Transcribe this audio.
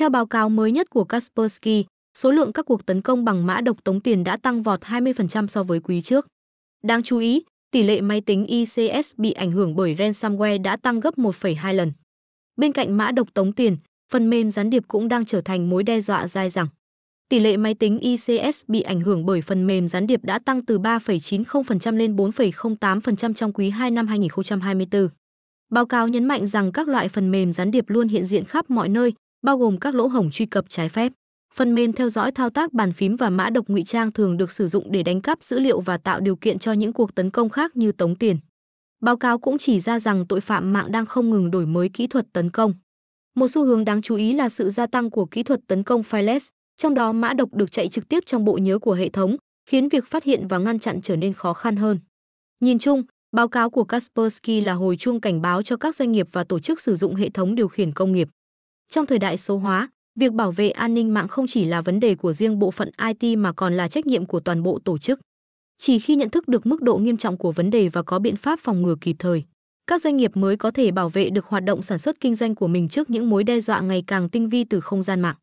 Theo báo cáo mới nhất của Kaspersky, số lượng các cuộc tấn công bằng mã độc tống tiền đã tăng vọt 20% so với quý trước. Đáng chú ý, tỷ lệ máy tính ICS bị ảnh hưởng bởi ransomware đã tăng gấp 1,2 lần. Bên cạnh mã độc tống tiền, phần mềm gián điệp cũng đang trở thành mối đe dọa dai dẳng. Tỷ lệ máy tính ICS bị ảnh hưởng bởi phần mềm gián điệp đã tăng từ 3,90% lên 4,08% trong quý 2 năm 2024. Báo cáo nhấn mạnh rằng các loại phần mềm gián điệp luôn hiện diện khắp mọi nơi, bao gồm các lỗ hổng truy cập trái phép. Phần mềm theo dõi thao tác bàn phím và mã độc ngụy trang thường được sử dụng để đánh cắp dữ liệu và tạo điều kiện cho những cuộc tấn công khác như tống tiền. Báo cáo cũng chỉ ra rằng tội phạm mạng đang không ngừng đổi mới kỹ thuật tấn công. Một xu hướng đáng chú ý là sự gia tăng của kỹ thuật tấn công fileless, trong đó mã độc được chạy trực tiếp trong bộ nhớ của hệ thống, khiến việc phát hiện và ngăn chặn trở nên khó khăn hơn. Nhìn chung, báo cáo của Kaspersky là hồi chuông cảnh báo cho các doanh nghiệp và tổ chức sử dụng hệ thống điều khiển công nghiệp. Trong thời đại số hóa, việc bảo vệ an ninh mạng không chỉ là vấn đề của riêng bộ phận IT mà còn là trách nhiệm của toàn bộ tổ chức. Chỉ khi nhận thức được mức độ nghiêm trọng của vấn đề và có biện pháp phòng ngừa kịp thời, các doanh nghiệp mới có thể bảo vệ được hoạt động sản xuất kinh doanh của mình trước những mối đe dọa ngày càng tinh vi từ không gian mạng.